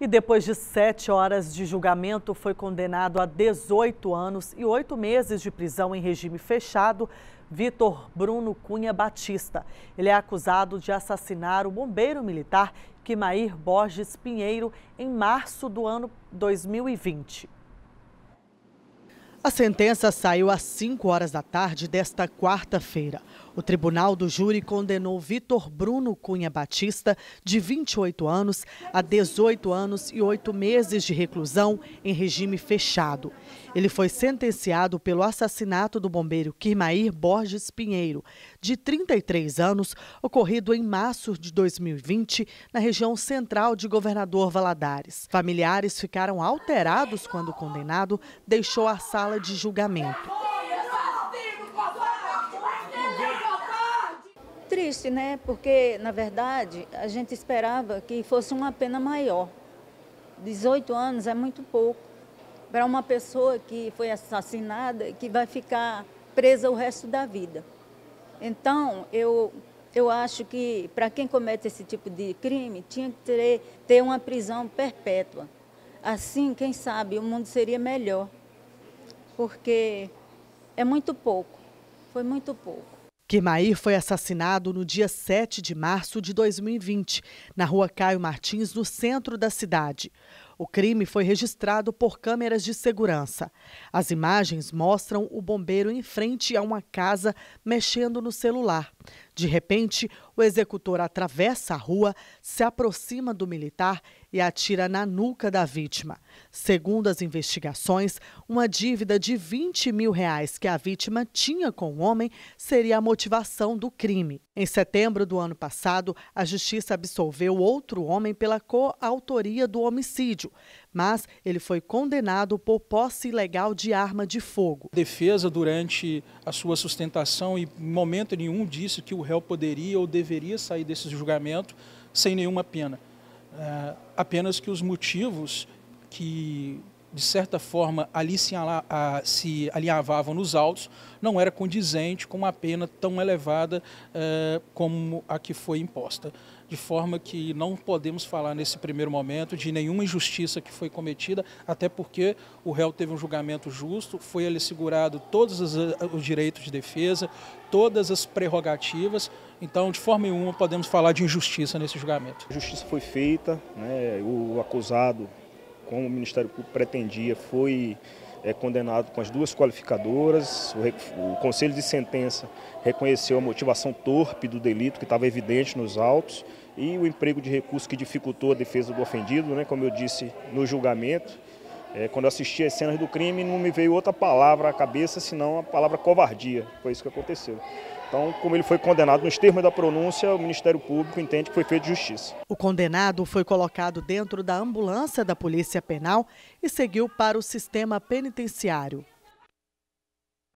E depois de sete horas de julgamento, foi condenado a 18 anos e oito meses de prisão em regime fechado Vitor Bruno Cunha Batista. Ele é acusado de assassinar o bombeiro militar Quimair Borges Pinheiro em março do ano 2020. A sentença saiu às 5 horas da tarde desta quarta-feira. O tribunal do júri condenou Vitor Bruno Cunha Batista, de 28 anos, a 18 anos e 8 meses de reclusão em regime fechado. Ele foi sentenciado pelo assassinato do bombeiro Kirmair Borges Pinheiro, de 33 anos, ocorrido em março de 2020, na região central de Governador Valadares. Familiares ficaram alterados quando o condenado deixou a sala sala de julgamento. Triste, né? Porque, na verdade, a gente esperava que fosse uma pena maior. 18 anos é muito pouco para uma pessoa que foi assassinada que vai ficar presa o resto da vida. Então, eu, eu acho que para quem comete esse tipo de crime, tinha que ter, ter uma prisão perpétua. Assim, quem sabe, o mundo seria melhor porque é muito pouco, foi muito pouco. Kirmair foi assassinado no dia 7 de março de 2020, na rua Caio Martins, no centro da cidade. O crime foi registrado por câmeras de segurança. As imagens mostram o bombeiro em frente a uma casa mexendo no celular. De repente, o executor atravessa a rua, se aproxima do militar e atira na nuca da vítima. Segundo as investigações, uma dívida de 20 mil reais que a vítima tinha com o homem seria a motivação do crime. Em setembro do ano passado, a justiça absolveu outro homem pela coautoria do homicídio mas ele foi condenado por posse ilegal de arma de fogo. A defesa, durante a sua sustentação, e momento nenhum disse que o réu poderia ou deveria sair desse julgamento sem nenhuma pena. É, apenas que os motivos que de certa forma, ali se, a, se alinhavavam nos autos, não era condizente com uma pena tão elevada eh, como a que foi imposta. De forma que não podemos falar nesse primeiro momento de nenhuma injustiça que foi cometida, até porque o réu teve um julgamento justo, foi ali segurado todos os, eh, os direitos de defesa, todas as prerrogativas. Então, de forma nenhuma, podemos falar de injustiça nesse julgamento. A justiça foi feita, né, o acusado como o Ministério Público pretendia, foi é, condenado com as duas qualificadoras. O, o, Conselho de Sentença reconheceu a motivação torpe do delito, que estava evidente nos autos, e o emprego de recurso que dificultou a defesa do ofendido, né, como eu disse no julgamento. É, quando eu assisti as cenas do crime, não me veio outra palavra à cabeça senão a palavra covardia. Foi isso que aconteceu. Então, como ele foi condenado nos termos da pronúncia, o Ministério Público entende que foi feito justiça. O condenado foi colocado dentro da ambulância da Polícia Penal e seguiu para o sistema penitenciário.